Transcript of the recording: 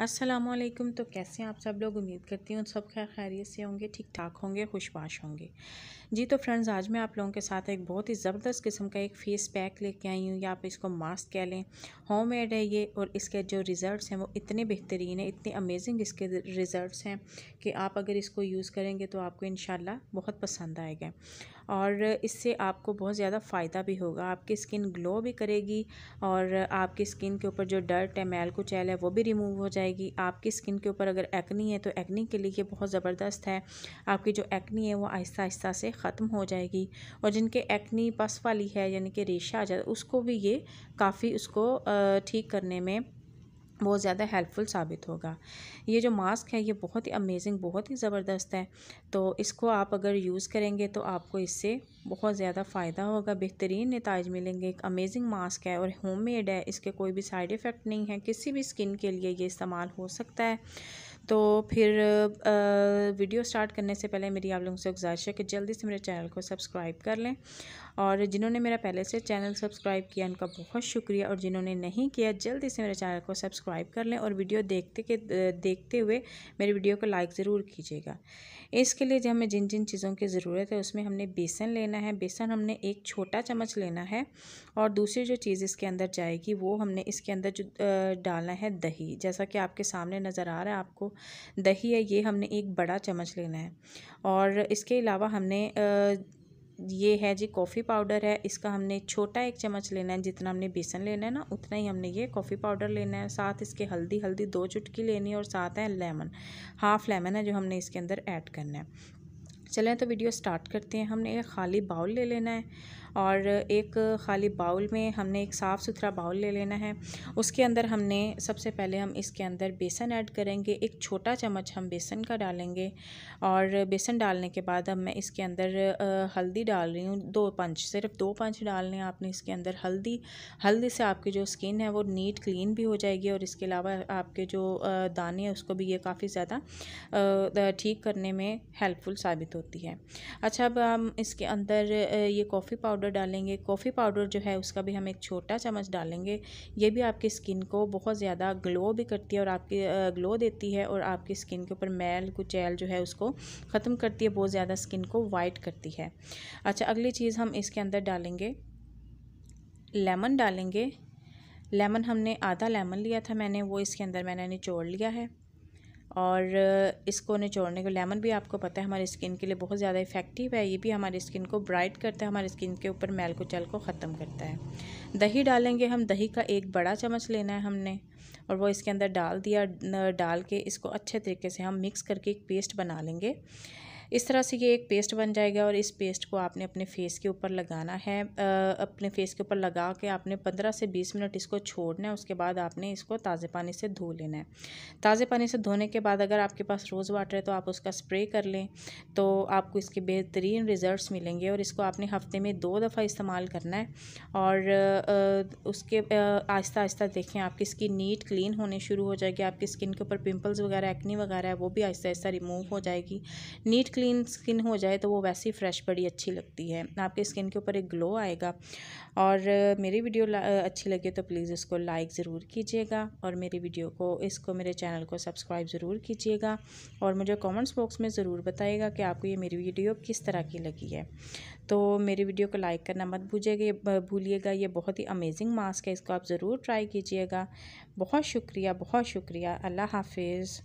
असलम तो कैसे हैं आप सब लोग उम्मीद करती हूँ सब खैर खैरियत से होंगे ठीक ठाक होंगे खुशबाश होंगे जी तो फ्रेंड्स आज मैं आप लोगों के साथ एक बहुत ही ज़बरदस्त किस्म का एक फेस पैक लेके आई हूँ या आप इसको मास्क कह लें होम मेड है ये और इसके जो रिज़ल्ट हैं वो इतने बेहतरीन हैं इतने अमेजिंग इसके रिज़ल्ट हैं कि आप अगर इसको यूज़ करेंगे तो आपको इन बहुत पसंद आएगा और इससे आपको बहुत ज़्यादा फ़ायदा भी होगा आपकी स्किन ग्लो भी करेगी और आपकी स्किन के ऊपर जो डर्ट है मैल कुचैल है वो भी रिमूव हो जाएगी आपकी स्किन के ऊपर अगर एक्नी है तो एक्नी के लिए ये बहुत ज़बरदस्त है आपकी जो एक्नी है वो आहिस्ता आहिस्ता से ख़त्म हो जाएगी और जिनके एक्नी पस वाली है यानी कि रेशा आ जाता उसको भी ये काफ़ी उसको ठीक करने में बहुत ज़्यादा हेल्पफुल साबित होगा ये जो मास्क है ये बहुत ही अमेजिंग बहुत ही ज़बरदस्त है तो इसको आप अगर यूज़ करेंगे तो आपको इससे बहुत ज़्यादा फ़ायदा होगा बेहतरीन नतज मिलेंगे एक अमेजिंग मास्क है और होम मेड है इसके कोई भी साइड इफ़ेक्ट नहीं है किसी भी स्किन के लिए ये इस्तेमाल हो सकता है तो फिर वीडियो स्टार्ट करने से पहले मेरी आप लोगों से गुजारिश है कि जल्दी से मेरे चैनल को सब्सक्राइब कर लें और जिन्होंने मेरा पहले से चैनल सब्सक्राइब किया उनका बहुत शुक्रिया और जिन्होंने नहीं किया जल्दी से मेरे चैनल को सब्सक्राइब कर लें और वीडियो देखते के देखते हुए मेरी वीडियो को लाइक ज़रूर कीजिएगा इसके लिए जो हमें जिन जिन चीज़ों की ज़रूरत है उसमें हमने बेसन लेना है बेसन हमने एक छोटा चम्मच लेना है और दूसरी जो चीज़ इसके अंदर जाएगी वो हमने इसके अंदर जो डालना है दही जैसा कि आपके सामने नज़र आ रहा है आपको दही है ये हमने एक बड़ा चम्मच लेना है और इसके अलावा हमने ये है जी कॉफ़ी पाउडर है इसका हमने छोटा एक चम्मच लेना है जितना हमने बेसन लेना है ना उतना ही हमने ये कॉफ़ी पाउडर लेना है साथ इसके हल्दी हल्दी दो चुटकी लेनी है और साथ है लेमन हाफ़ लेमन है जो हमने इसके अंदर ऐड करना है चलें तो वीडियो स्टार्ट करते हैं हमने एक खाली बाउल ले लेना है और एक खाली बाउल में हमने एक साफ़ सुथरा बाउल ले लेना है उसके अंदर हमने सबसे पहले हम इसके अंदर बेसन ऐड करेंगे एक छोटा चम्मच हम बेसन का डालेंगे और बेसन डालने के बाद अब मैं इसके अंदर हल्दी डाल रही हूँ दो पंच सिर्फ दो पंच डालने हैं आपने इसके अंदर हल्दी हल्दी से आपकी जो स्किन है वो नीट क्लीन भी हो जाएगी और इसके अलावा आपके जो दाने हैं उसको भी ये काफ़ी ज़्यादा ठीक करने में हेल्पफुल साबित हो होती है अच्छा अब हम इसके अंदर ये कॉफ़ी पाउडर डालेंगे कॉफ़ी पाउडर जो है उसका भी हम एक छोटा चम्मच डालेंगे ये भी आपकी स्किन को बहुत ज़्यादा ग्लो भी करती है और आपकी ग्लो देती है और आपकी स्किन के ऊपर मैल कुचैल जो है उसको ख़त्म करती है बहुत ज़्यादा स्किन को वाइट करती है अच्छा अगली चीज़ हम इसके अंदर डालेंगे लेमन डालेंगे लेमन हमने आधा लेमन लिया था मैंने वो इसके अंदर मैंने निचोड़ लिया है और इसको निचोड़ने को लेमन भी आपको पता है हमारी स्किन के लिए बहुत ज़्यादा इफ़ेक्टिव है ये भी हमारी स्किन को ब्राइट करता है हमारी स्किन के ऊपर मैल चल को ख़त्म करता है दही डालेंगे हम दही का एक बड़ा चम्मच लेना है हमने और वो इसके अंदर डाल दिया डाल के इसको अच्छे तरीके से हम मिक्स करके एक पेस्ट बना लेंगे इस तरह से ये एक पेस्ट बन जाएगा और इस पेस्ट को आपने अपने फेस के ऊपर लगाना है अपने फेस के ऊपर लगा के आपने पंद्रह से बीस मिनट इसको छोड़ना है उसके बाद आपने इसको ताज़े पानी से धो लेना है ताज़े पानी से धोने के बाद अगर आपके पास रोज़ वाटर है तो आप उसका स्प्रे कर लें तो आपको इसके बेहतरीन रिज़ल्ट मिलेंगे और इसको आपने हफ्ते में दो दफ़ा इस्तेमाल करना है और उसके आहिस्ता आहिस्ता देखें आपकी स्किन नीट क्लीन होने शुरू हो जाएगी आपकी स्किन के ऊपर पिम्पल्स वगैरह एक्नी वगैरह है वो भी आहिस्ता आहिस्ता रिमूव हो जाएगी नीट क्लीन स्किन हो जाए तो वो वैसे ही फ्रेश बड़ी अच्छी लगती है आपके स्किन के ऊपर एक ग्लो आएगा और मेरी वीडियो अच्छी लगे तो प्लीज़ इसको लाइक ज़रूर कीजिएगा और मेरी वीडियो को इसको मेरे चैनल को सब्सक्राइब ज़रूर कीजिएगा और मुझे कमेंट्स बॉक्स में ज़रूर बताइएगा कि आपको ये मेरी वीडियो किस तरह की लगी है तो मेरी वीडियो को लाइक करना मत भूलिएगा भूलिएगा ये बहुत ही अमेजिंग मास्क है इसको आप ज़रूर ट्राई कीजिएगा बहुत शुक्रिया बहुत शुक्रिया अल्लाह हाफिज़